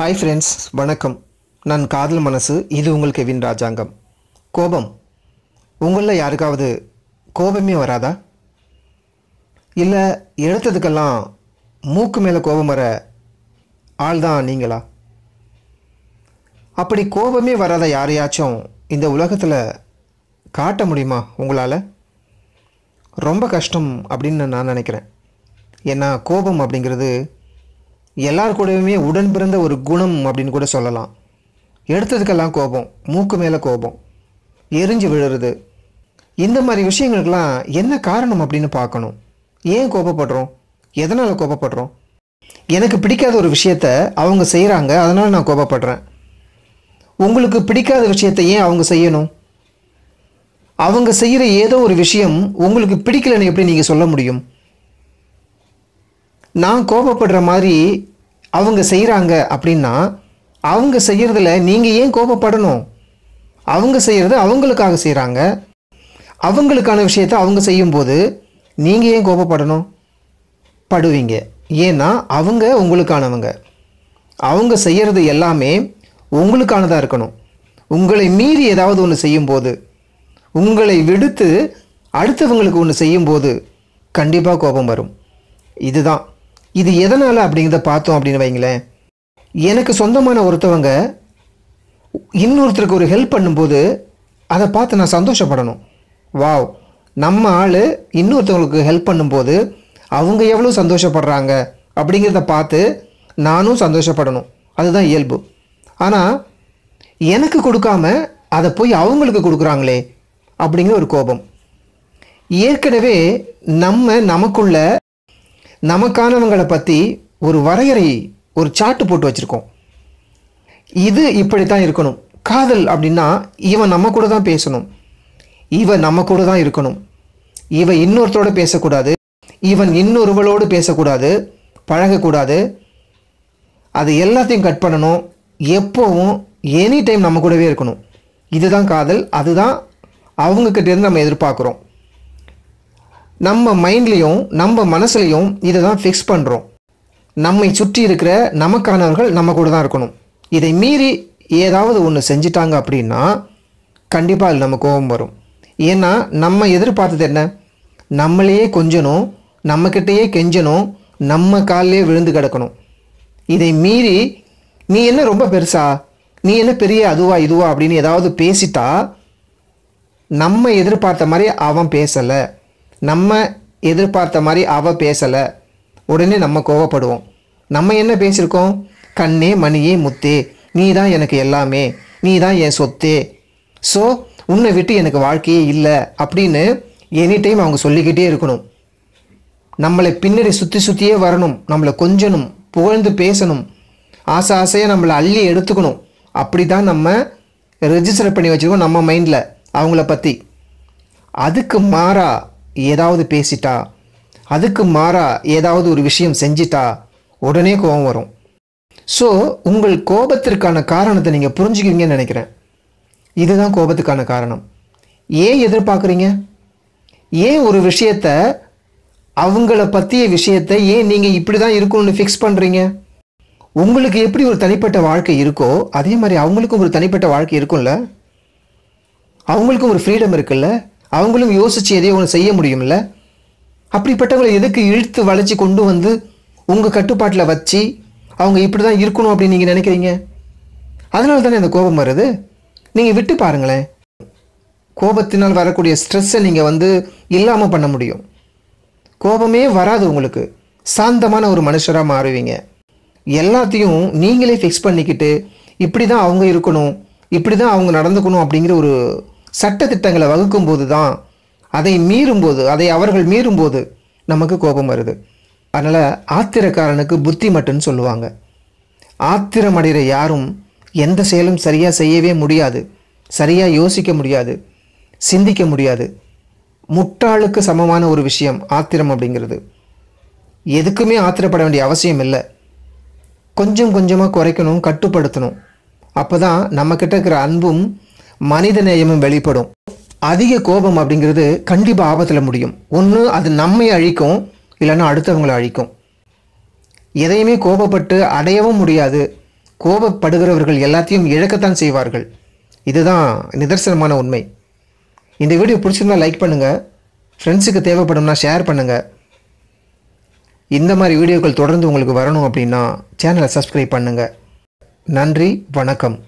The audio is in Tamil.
ஹாய் ஃப்ரெண்ட்ஸ் வணக்கம் நான் காதல் மனசு இது உங்கள் கெவின் ராஜாங்கம் கோபம் உங்களில் யாருக்காவது கோபமே வராதா இல்லை எடுத்ததுக்கெல்லாம் மூக்கு மேலே கோபம் வர ஆள் தான் நீங்களா அப்படி கோபமே வராத யாரையாச்சும் இந்த உலகத்தில் காட்ட முடியுமா உங்களால் ரொம்ப கஷ்டம் அப்படின்னு நான் நினைக்கிறேன் ஏன்னா கோபம் அப்படிங்கிறது எல்லார் கூடயுமே உடன் பிறந்த ஒரு குணம் அப்படின்னு கூட சொல்லலாம் எடுத்ததுக்கெல்லாம் கோபம் மூக்கு மேலே கோபம் எரிஞ்சு விழுறது இந்த மாதிரி விஷயங்களுக்கெல்லாம் என்ன காரணம் அப்படின்னு பார்க்கணும் ஏன் கோபப்படுறோம் எதனால் கோபப்படுறோம் எனக்கு பிடிக்காத ஒரு விஷயத்த அவங்க செய்கிறாங்க அதனால் நான் கோபப்படுறேன் உங்களுக்கு பிடிக்காத விஷயத்த ஏன் அவங்க செய்யணும் அவங்க செய்கிற ஏதோ ஒரு விஷயம் உங்களுக்கு பிடிக்கலன்னு எப்படி நீங்கள் சொல்ல முடியும் நான் கோபப்படுற மாதிரி அவங்க செய்கிறாங்க அப்படின்னா அவங்க செய்கிறதுல நீங்கள் ஏன் கோபப்படணும் அவங்க செய்கிறது அவங்களுக்காக செய்கிறாங்க அவங்களுக்கான விஷயத்தை அவங்க செய்யும்போது நீங்கள் ஏன் கோபப்படணும் படுவீங்க ஏன்னா அவங்க உங்களுக்கானவங்க அவங்க செய்கிறது எல்லாமே உங்களுக்கானதாக இருக்கணும் உங்களை மீறி ஏதாவது ஒன்று செய்யும்போது உங்களை விடுத்து அடுத்தவங்களுக்கு ஒன்று செய்யும்போது கண்டிப்பாக கோபம் வரும் இதுதான் இது எதனால் அப்படிங்கிறத பார்த்தோம் அப்படின்னு வைங்களேன் எனக்கு சொந்தமான ஒருத்தவங்க இன்னொருத்தருக்கு ஒரு ஹெல்ப் பண்ணும்போது அதை பார்த்து நான் சந்தோஷப்படணும் வாவ் நம்ம ஆள் இன்னொருத்தவங்களுக்கு ஹெல்ப் பண்ணும்போது அவங்க எவ்வளோ சந்தோஷப்படுறாங்க அப்படிங்கிறத பார்த்து நானும் சந்தோஷப்படணும் அதுதான் இயல்பு ஆனால் எனக்கு கொடுக்காம அதை போய் அவங்களுக்கு கொடுக்குறாங்களே அப்படிங்கிற ஒரு கோபம் ஏற்கனவே நம்ம நமக்குள்ள நமக்கானவங்களை பற்றி ஒரு வரையறை ஒரு சாட்டு போட்டு வச்சுருக்கோம் இது இப்படி தான் இருக்கணும் காதல் அப்படின்னா இவன் நம்ம கூட தான் பேசணும் இவன் நம்ம கூட தான் இருக்கணும் இவன் இன்னொருத்தோடு பேசக்கூடாது இவன் இன்னொருவளோடு பேசக்கூடாது பழகக்கூடாது அது எல்லாத்தையும் கட் பண்ணணும் எப்போவும் எனி டைம் நம்ம கூடவே இருக்கணும் இதுதான் காதல் அதுதான் அவங்கக்கிட்டேருந்து நம்ம எதிர்பார்க்குறோம் நம்ம மைண்ட்லேயும் நம்ம மனசுலையும் இதை தான் ஃபிக்ஸ் பண்ணுறோம் நம்மை சுற்றி இருக்கிற நமக்கானவர்கள் நம்ம கூட தான் இருக்கணும் இதை மீறி ஏதாவது ஒன்று செஞ்சிட்டாங்க அப்படின்னா கண்டிப்பாக அது நம்ம கோபம் வரும் ஏன்னா நம்ம எதிர்பார்த்தது என்ன நம்மளையே கொஞ்சணும் நம்மக்கிட்டேயே கெஞ்சணும் நம்ம காலிலே விழுந்து கிடக்கணும் இதை மீறி நீ என்ன ரொம்ப பெருசா நீ என்ன பெரிய அதுவா இதுவா அப்படின்னு ஏதாவது பேசிட்டா நம்ம எதிர்பார்த்த மாதிரி அவன் பேசலை நம்ம எதிர்பார்த்த மாதிரி அவ பேசலை உடனே நம்ம கோவப்படுவோம் நம்ம என்ன பேசியிருக்கோம் கண்ணே மணியே முத்தே நீ தான் எனக்கு எல்லாமே நீ தான் என் சொத்தே ஸோ உன்னை விட்டு எனக்கு வாழ்க்கையே இல்லை அப்படின்னு எனி டைம் அவங்க சொல்லிக்கிட்டே இருக்கணும் நம்மளை பின்னாடி சுற்றி சுற்றியே வரணும் நம்மளை கொஞ்சணும் புகழ்ந்து பேசணும் ஆசை ஆசையாக நம்மளை அள்ளி எடுத்துக்கணும் அப்படி தான் நம்ம ரெஜிஸ்டர் பண்ணி வச்சுருக்கோம் நம்ம மைண்டில் அவங்கள பற்றி அதுக்கு மாறாக ஏதாவது பேசிட்டா அதுக்கு மாறா ஏதாவது ஒரு விஷயம் செஞ்சிட்டா உடனே கோபம் வரும் ஸோ உங்கள் கோபத்திற்கான காரணத்தை நீங்கள் புரிஞ்சுக்குவீங்கன்னு நினைக்கிறேன் இதுதான் கோபத்துக்கான காரணம் ஏன் எதிர்பார்க்குறீங்க ஏன் ஒரு விஷயத்த அவங்கள பற்றிய விஷயத்தை ஏன் நீங்கள் இப்படி தான் இருக்கணும்னு ஃபிக்ஸ் பண்ணுறீங்க உங்களுக்கு எப்படி ஒரு தனிப்பட்ட வாழ்க்கை இருக்கோ அதே மாதிரி அவங்களுக்கும் ஒரு தனிப்பட்ட வாழ்க்கை இருக்கும்ல அவங்களுக்கும் ஒரு ஃப்ரீடம் இருக்குல்ல அவங்களும் யோசித்து எதையும் ஒன்று செய்ய முடியும்ல அப்படிப்பட்டவங்களை எதுக்கு இழுத்து வளைச்சி கொண்டு வந்து உங்கள் கட்டுப்பாட்டில் வச்சு அவங்க இப்படி தான் இருக்கணும் அப்படின்னு நீங்கள் நினைக்கிறீங்க அதனால தானே அந்த கோபம் வருது நீங்கள் விட்டு பாருங்களேன் கோபத்தினால் வரக்கூடிய ஸ்ட்ரெஸ்ஸை நீங்கள் வந்து இல்லாமல் பண்ண முடியும் கோபமே வராது உங்களுக்கு சாந்தமான ஒரு மனுஷராக மாறுவீங்க எல்லாத்தையும் நீங்களே ஃபிக்ஸ் பண்ணிக்கிட்டு இப்படி தான் அவங்க இருக்கணும் இப்படி தான் அவங்க நடந்துக்கணும் அப்படிங்கிற ஒரு சட்ட திட்டங்களை வகுக்கும் போது தான் அதை மீறும்போது அதை அவர்கள் மீறும்போது நமக்கு கோபம் வருது அதனால் ஆத்திரக்காரனுக்கு புத்தி மட்டுன்னு சொல்லுவாங்க ஆத்திரமடைகிற யாரும் எந்த செயலும் சரியாக செய்யவே முடியாது சரியாக யோசிக்க முடியாது சிந்திக்க முடியாது முட்டாளுக்கு சமமான ஒரு விஷயம் ஆத்திரம் அப்படிங்கிறது எதுக்குமே ஆத்திரப்பட வேண்டிய அவசியம் இல்லை கொஞ்சம் கொஞ்சமாக குறைக்கணும் கட்டுப்படுத்தணும் அப்போ தான் நம்மக்கிட்ட இருக்கிற அன்பும் மனித நேயமும் வெளிப்படும் அதிக கோபம் அப்படிங்கிறது கண்டிப்பாக ஆபத்தில் முடியும் ஒன்று அது நம்மை அழிக்கும் இல்லைன்னா அடுத்தவங்களை அழிக்கும் எதையுமே கோபப்பட்டு அடையவும் முடியாது கோபப்படுகிறவர்கள் எல்லாத்தையும் இழக்கத்தான் செய்வார்கள் இதுதான் நிதர்சனமான உண்மை இந்த வீடியோ பிடிச்சிருந்தால் லைக் பண்ணுங்கள் ஃப்ரெண்ட்ஸுக்கு தேவைப்படும்னா ஷேர் பண்ணுங்கள் இந்த மாதிரி வீடியோக்கள் தொடர்ந்து உங்களுக்கு வரணும் அப்படின்னா சேனலை சப்ஸ்கிரைப் பண்ணுங்கள் நன்றி வணக்கம்